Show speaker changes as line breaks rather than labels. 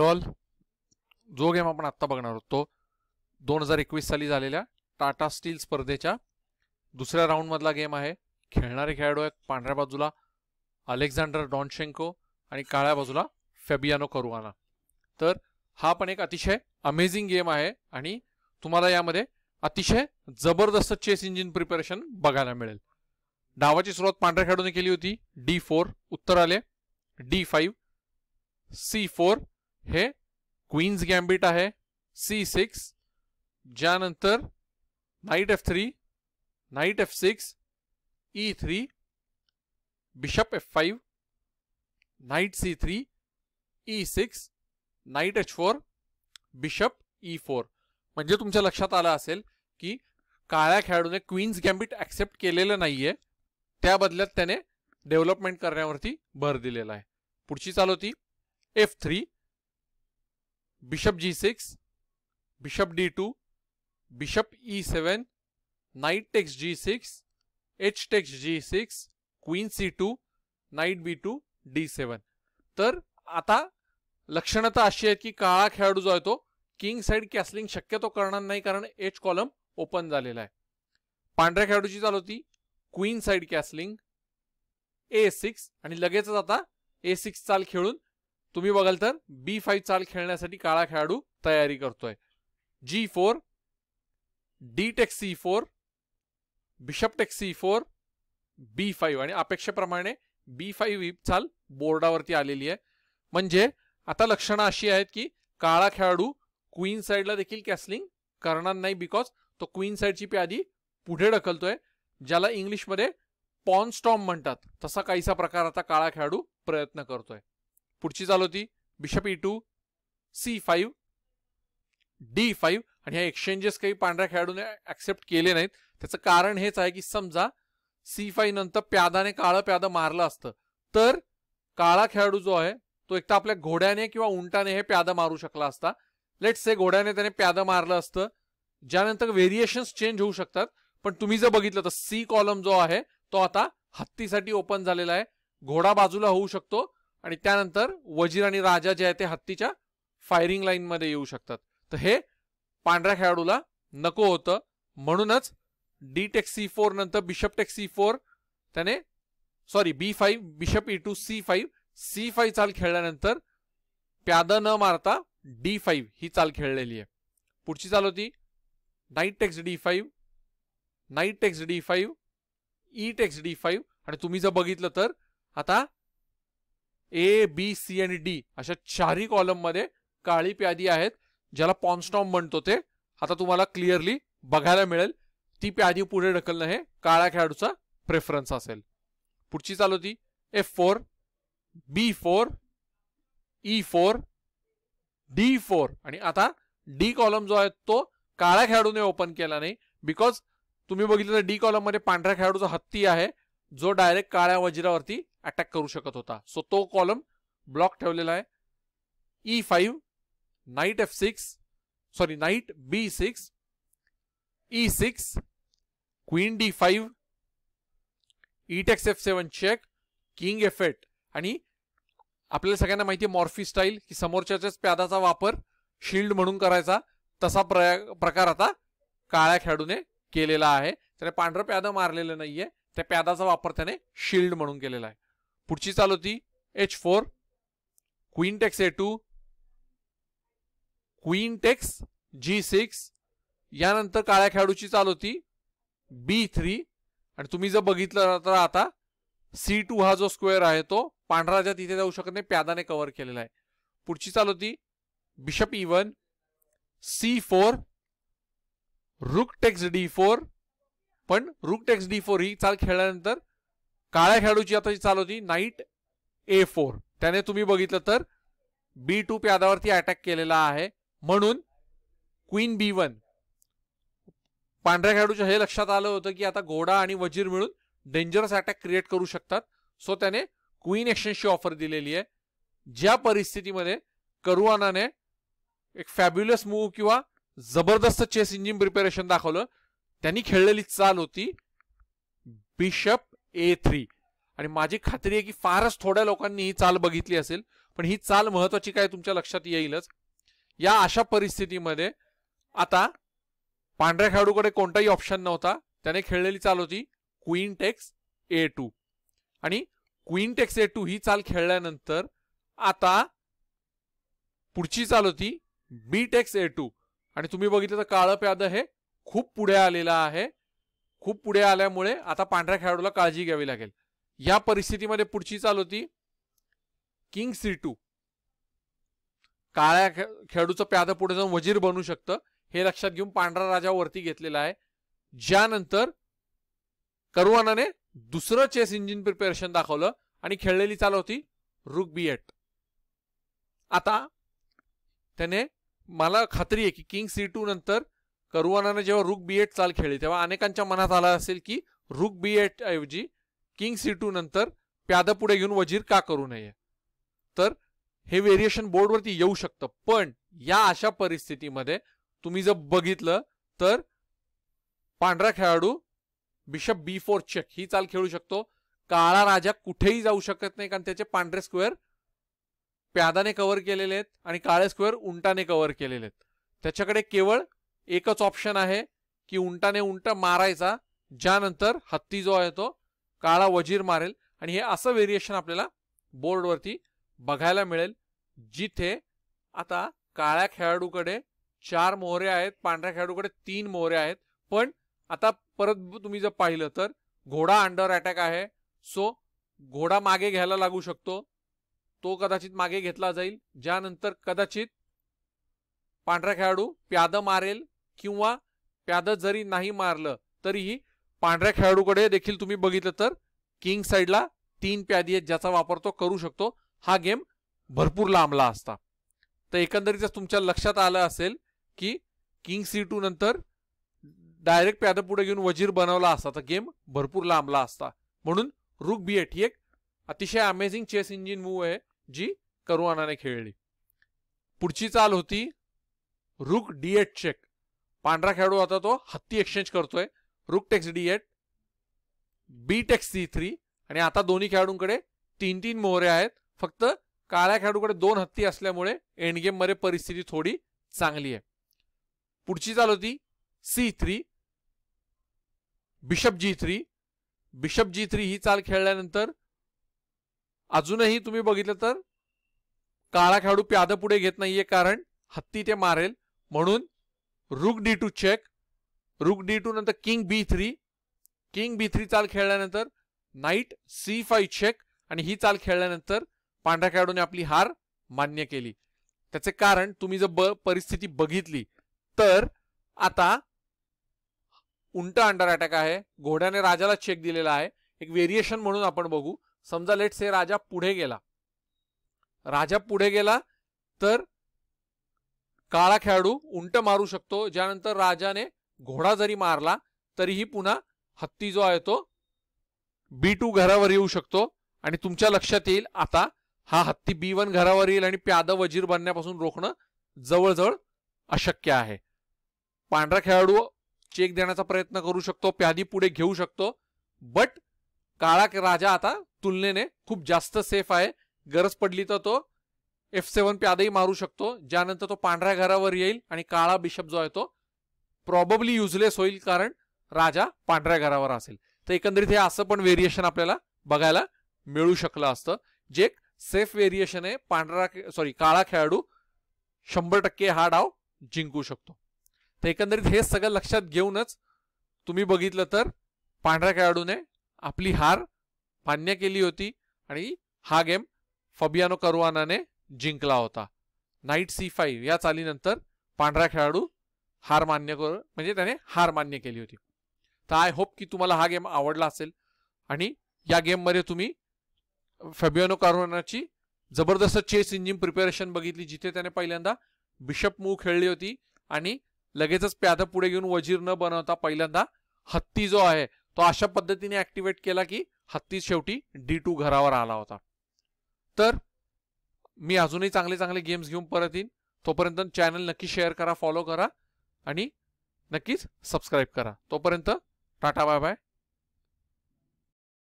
all जो game आपण आत्ता बघणार आहोत तो दोन हजार एकवीस साली झालेल्या टाटा स्टील स्पर्धेच्या दुसऱ्या राऊंडमधला गेम आहे खेळणारे खेळाडू आहेत पांढऱ्या बाजूला अलेक्झांडर डॉनशेंको आणि काळ्या बाजूला फेबियानो करुआना तर हा पण एक अतिशय अमेझिंग गेम आहे आणि तुम्हाला यामध्ये अतिशय जबरदस्त चेस इंजिन प्रिपरेशन बघायला मिळेल डावाची सुरुवात पांढऱ्या खेळाडूने केली होती डी फोर उत्तर आले डी फाईव्ह सी फोर हे क्वीन्स गॅम्बिट आहे सी सिक्स ज्यानंतर knight F three knight F six E three bishop F five knight C three E six knight H four bishop E four म्हणजे तुमच्या लक्षात आलं असेल की काळ्या खेळाडूने क्वीन्स गॅम्बिट ॲक्सेप्ट केलेलं नाही आहे त्या बदल्यात त्याने डेव्हलपमेंट करण्यावरती भर दिलेला आहे पुढची चालू होती F three bishop bishop G six D two bishop E seven knight takes G six H takes G six queen C two knight B two D seven तर आता तर अशी आहेत की काळा खेळाडू जो आहे तो किंग साईड कॅसलिंग शक्यतो करणार नाही कारण एच कॉलम ओपन झालेला आहे पांढऱ्या खेळाडूची चाल होती queen side castling A six आणि लगेचच आता ए सिक्स चाल खेळून तुम्ही बघाल तर बी फाईव्ह चाल खेळण्यासाठी काळा खेळाडू तयारी करतोय G four D takes C four bishop takes C four B five आणि अपेक्षेप्रमाणे बी फाईव्ह ही चाल बोर्डावरती आलेली आहे म्हणजे आता लक्षणं अशी आहेत की काळा खेळाडू क्वीन साईडला देखील कॅसलिंग करणार नाही बिकॉज तो क्वीन साईडची प्यादी पुढे ढकलतोय ज्याला इंग्लिशमध्ये पॉन स्टॉम म्हणतात तसा काहीसा प्रकार आता काळा खेळाडू प्रयत्न करतोय पुढची चालू होती bishop E two C five D five आणि ह्या एक्सचेंजेस काही पांढऱ्या खेळाडूने ऍक्सेप्ट केले नाहीत त्याचं कारण हेच आहे की समजा सी फाईव्ह नंतर प्यादाने काळं प्यादं मारलं असतं तर काळा खेळाडू जो आहे तो एक तर आपल्या घोड्याने किंवा उंटाने हे प्यादं मारू शकला असता लेट्स से घोड्याने त्याने प्यादं मारलं असतं ज्यानंतर व्हेरिएशन्स चेंज होऊ शकतात पण तुम्ही जर बघितलं तर सी कॉलम जो आहे तो आता हत्तीसाठी ओपन झालेला आहे घोडा बाजूला होऊ शकतो आणि त्यानंतर वजीर आणि राजा जे आहे ते हत्तीच्या फायरिंग लाईनमध्ये येऊ शकतात तर हे पांढऱ्या खेळाडूला नको होतं म्हणूनच डी टेक सी फोर नंतर बिशप टेक सी फोर त्याने sorry B five bishop E two C five C five चाल खेळल्यानंतर प्यादा न मारता डी फाईव्ह ही चाल खेळलेली आहे पुढची चाल होती knight takes D five knight takes D five E takes D five आणि तुम्ही जर बघितलं तर आता ए बी सी आणि डी अशा चारही कॉलममध्ये काळी प्यादी आहेत ज्याला पॉन्स्टॉम म्हणतो ते आता तुम्हाला क्लिअरली बघायला मिळेल ती प्यादी पुढे ढकलणं हे काळ्या खेळाडूचा प्रेफरन्स असेल पुढची चालू होती F four B four E four D four आणि आता डी कॉलम जो आहे तो काळ्या खेळाडूने ओपन केला नाही बिकॉज तुम्ही बघितलं तर डी कॉलममध्ये पांढऱ्या खेळाडूचा हत्ती आहे जो डायरेक्ट काळ्या वजिरावरती अटॅक करू शकत होता सो तो कॉलम ब्लॉक ठेवलेला आहे E five knight F six sorry knight B six E six queen D five E takes F seven check king F eight आणि आपल्याला सगळ्यांना माहिती आहे मॉर्फी स्टाईल की समोरच्याच्याच प्यादाचा वापर शिल्ड म्हणून करायचा तसा प्रकार आता काळ्या खेळाडूने केलेला आहे त्याने पांढरं प्यादं मारलेलं नाहीये त्या प्यादाचा वापर त्याने शिल्ड म्हणून केलेला आहे पुढची चाल होती H four queen takes A two queen takes G six यानंतर काळ्या खेळाडूची चाल होती बी थ्री आणि तुम्ही जर बघितलं तर आता सी टू हा जो स्क्वेअर आहे तो पांढराच्या तिथे जाऊ शकत नाही प्यादाने कव्हर केलेला आहे पुढची चाल होती बिशप इवन C four rook takes D four पण रुक टेक्स डी फोर ही चाल खेळल्यानंतर काळ्या खेळाडूची आता चाल होती नाईट ए फोर त्याने तुम्ही बघितलं तर बी टू प्यादावरती अटॅक केलेला आहे म्हणून क्वीन बी वन पांढऱ्या खेळाडूच्या हे लक्षात आलं होतं की आता घोडा आणि वजीर मिळून डेंजरस अटॅक क्रिएट करू शकतात सो त्याने क्वीन एक्सचेंजची ऑफर दिलेली आहे ज्या परिस्थितीमध्ये करुआनाने एक फॅब्युलस मूव्ह किंवा जबरदस्त चेस इंजिन प्रिपेरेशन दाखवलं त्यांनी खेळलेली चाल होती बिशप ए थ्री आणि माझी खात्री आहे की फारच थोड्या लोकांनी ही चाल बघितली असेल पण ही चाल महत्वाची काय तुमच्या लक्षात येईलच या अशा परिस्थितीमध्ये आता पांढऱ्या खेळाडूकडे कोणताही ऑप्शन नव्हता त्याने खेळलेली चाल होती क्वीन टेक्स ए टू आणि क्वीन टेक्स ए टू ही चाल खेळल्यानंतर आता पुढची चाल होती बी टेक्स ए टू आणि तुम्ही बघितलं तर काळं प्यादं हे खूप पुढे आलेलं आहे खूप पुढे आल्यामुळे आता पांढऱ्या खेळाडूला काळजी घ्यावी लागेल या परिस्थितीमध्ये पुढची चाल होती किंग सी टू काळ्या खेळाडूचं प्याद पुढे जाऊन वजीर बनू शकतं हे लक्षात घेऊन पांढरा राजा वरती घेतलेला आहे ज्यानंतर करुवानाने दुसरं चेस इंजिन प्रिपेरेशन दाखवलं आणि खेळलेली चाल होती रुक बी एट आता त्याने मला खात्री आहे की किंग सी टू नंतर करुवानाने जेव्हा रुक बी एट चाल खेळली तेव्हा अनेकांच्या मनात आला असेल की रुक बी एट ऐवजी किंग सी टू नंतर प्यादा पुढे घेऊन वजीर का करू नये तर हे व्हेरिएशन बोर्डवरती येऊ शकतं पण या अशा परिस्थितीमध्ये तुम्ही जर बघितलं तर पांढरा खेळाडू बिशप बी फोर चेक ही चाल खेळू शकतो काळा राजा कुठेही जाऊ शकत नाही कारण त्याचे पांढरे स्क्वेअर प्यादाने कव्हर केलेले आहेत आणि काळे स्क्वेअर उंटाने कव्हर केलेले आहेत त्याच्याकडे केवळ एकच ऑप्शन आहे की उंटाने उंट मारायचा ज्यानंतर हत्ती जो आहे तो काळा वजीर मारेल आणि हे असं व्हेरिएशन आपल्याला बोर्डवरती बघायला मिळेल जिथे आता काळ्या खेळाडूकडे चार मोहरे आहेत पांढऱ्या खेळाडूकडे तीन मोहरे आहेत पण आता परत तुम्ही जर पाहिलं तर घोडा अंडर अटॅक आहे सो घोडा मागे घ्यायला लागू शकतो तो कदाचित मागे घेतला जाईल ज्यानंतर कदाचित पांढरा खेळाडू प्यादं मारेल किंवा प्याद जरी नाही मारलं तरीही पांढऱ्या खेळाडूकडे देखील तुम्ही बघितलं तर किंग साइडला तीन प्यादी आहेत ज्याचा वापर तो करू शकतो हा गेम भरपूर लांबला असता तर एकंदरीत तुमच्या लक्षात आलं असेल की किंग सी टू नंतर डायरेक्ट प्यादा पुढे घेऊन वजीर बनवला असता तर गेम भरपूर लांबला असता म्हणून रुक बी एट ही एक अतिशय अमेझिंग चेस इंजिन मूव आहे जी करुआनाने खेळली पुढची चाल होती रुक डीएट चेक पांढरा खेळाडू आता तो हत्ती एक्सचेंज करतोय rook takes D eight B takes C three आणि आता दोन्ही खेळाडूंकडे तीन तीन मोहरे आहेत फक्त काळ्या खेळाडूकडे दोन हत्ती असल्यामुळे एंडगेम मध्ये परिस्थिती थोडी चांगली आहे पुढची चाल होती C three bishop G three bishop G three ही चाल खेळल्यानंतर अजूनही तुम्ही बघितलं तर काळा खेळाडू प्याद पुढे घेत नाहीये कारण हत्ती ते मारेल म्हणून rook D two check rook D two नंतर king B three king B three चाल खेळल्यानंतर नाईट सी फाय चेक आणि ही चाल खेळल्यानंतर पांढऱ्या खेळाडूने आपली हार मान्य केली त्याचे कारण तुम्ही जर ब परिस्थिती बघितली तर आता उंट अंडर अटॅक आहे घोड्याने राजाला चेक दिलेला आहे एक व्हेरिएशन म्हणून आपण बघू समजा लेट से राजा पुढे गेला राजा पुढे गेला तर काळा खेळाडू उंट मारू शकतो ज्यानंतर राजाने घोडा जरी मारला तरीही पुन्हा हत्ती जो आहे तो बी टू घरावर येऊ शकतो आणि तुमच्या लक्षात येईल आता हा हत्ती बी वन घरावर येईल आणि प्याद वजीर बनण्यापासून रोखणं जवळजवळ अशक्य आहे पांढरा खेळाडू चेक देण्याचा प्रयत्न करू शकतो प्यादी पुढे घेऊ शकतो बट काळा राजा आता तुलनेने खूप जास्त सेफ आहे गरज पडली तर तो एफ सेवन प्यादही मारू शकतो ज्यानंतर तो पांढऱ्या घरावर येईल आणि काळा बिशप जो आहे तो प्रॉबब्ली युजलेस होईल कारण राजा पांढऱ्या घरावर असेल तर एकंदरीत हे असं पण वेरिएशन आपल्याला बघायला मिळू शकलं असतं जे एक सेफ व्हेरिएशन आहे पांढरा सॉरी काळा खेळाडू शंभर टक्के हा डाव जिंकू शकतो तर एकंदरीत हे सगळं लक्षात घेऊनच तुम्ही बघितलं तर पांढऱ्या खेळाडूने आपली हार मान्य केली होती आणि हा गेम फबियानो करवानाने जिंकला होता नाईट सी फाईव्ह या चालीनंतर पांढरा खेळाडू हार मान्य कर म्हणजे त्याने हार मान्य केली होती तर आय होप की तुम्हाला हा गेम आवडला असेल आणि या गेममध्ये तुम्ही फॅबियानो कारोनाची जबरदस्त चेस इंजिन प्रिपेरेशन बघितली जिथे त्याने पहिल्यांदा बिशप मू खेळली होती आणि लगेचच प्याद पुढे घेऊन वजीर न बनवता पहिल्यांदा हत्ती जो आहे तो अशा पद्धतीने ऍक्टिव्हेट केला की हत्ती शेवटी डी टू घरावर आला होता तर मी अजूनही चांगले चांगले गेम्स घेऊन परत येईन तोपर्यंत चॅनल नक्की शेअर करा फॉलो करा आणि नक्कीच सबस्क्राईब करा तोपर्यंत टाटा बाय बाय